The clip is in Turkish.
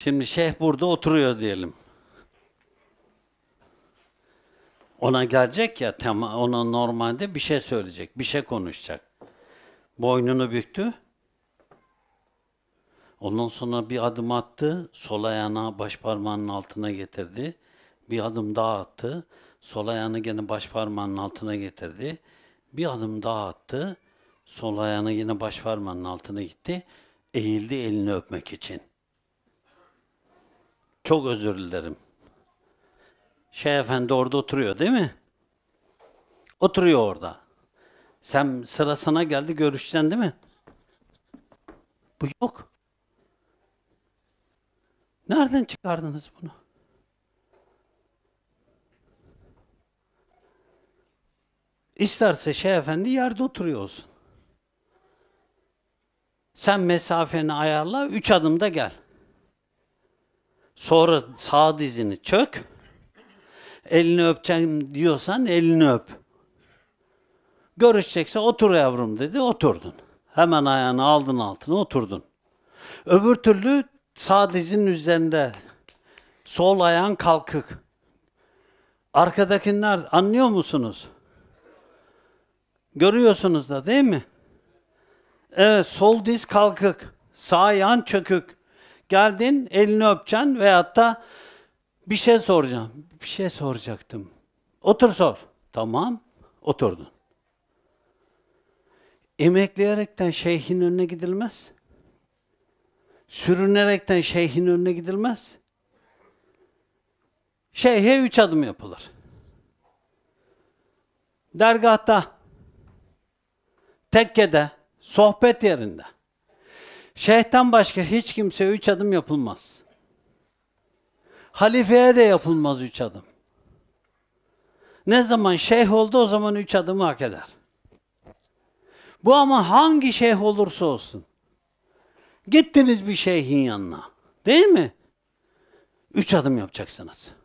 Şimdi şeyh burada oturuyor diyelim. Ona gelecek ya, ona normalde bir şey söyleyecek, bir şey konuşacak. Boynunu büktü. Ondan sonra bir adım attı, sol ayağını baş parmağının altına getirdi. Bir adım daha attı, sol ayağını yine baş parmağının altına getirdi. Bir adım daha attı, sol ayağını yine baş parmağının altına gitti. Eğildi elini öpmek için. Çok özür dilerim. Şeyh Efendi orada oturuyor değil mi? Oturuyor orada. Sen sıra sana geldi görüşeceksin değil mi? Bu yok. Nereden çıkardınız bunu? İsterse Şeyh Efendi yerde oturuyor olsun. Sen mesafeni ayarla, üç adımda gel.'' Sonra sağ dizini çök. Elini öpeceğim diyorsan elini öp. Görüşecekse otur yavrum dedi, oturdun. Hemen ayağını aldın altına oturdun. Öbür türlü sağ dizin üzerinde sol ayağın kalkık. Arkadakiler anlıyor musunuz? Görüyorsunuz da değil mi? Evet sol diz kalkık, sağ yan çökük. Geldin elini öpeceksin veyahut da bir şey soracağım. Bir şey soracaktım. Otur sor. Tamam. Oturdun. Emekleyerekten şeyhin önüne gidilmez. Sürünerekten şeyhin önüne gidilmez. Şeyhe üç adım yapılır. Dergahta, tekkede, sohbet yerinde. Şeyh'ten başka hiç kimse üç adım yapılmaz. Halifeye de yapılmaz üç adım. Ne zaman şeyh oldu o zaman üç adımı hak eder. Bu ama hangi şeyh olursa olsun. Gittiniz bir şeyhin yanına. Değil mi? Üç adım yapacaksınız.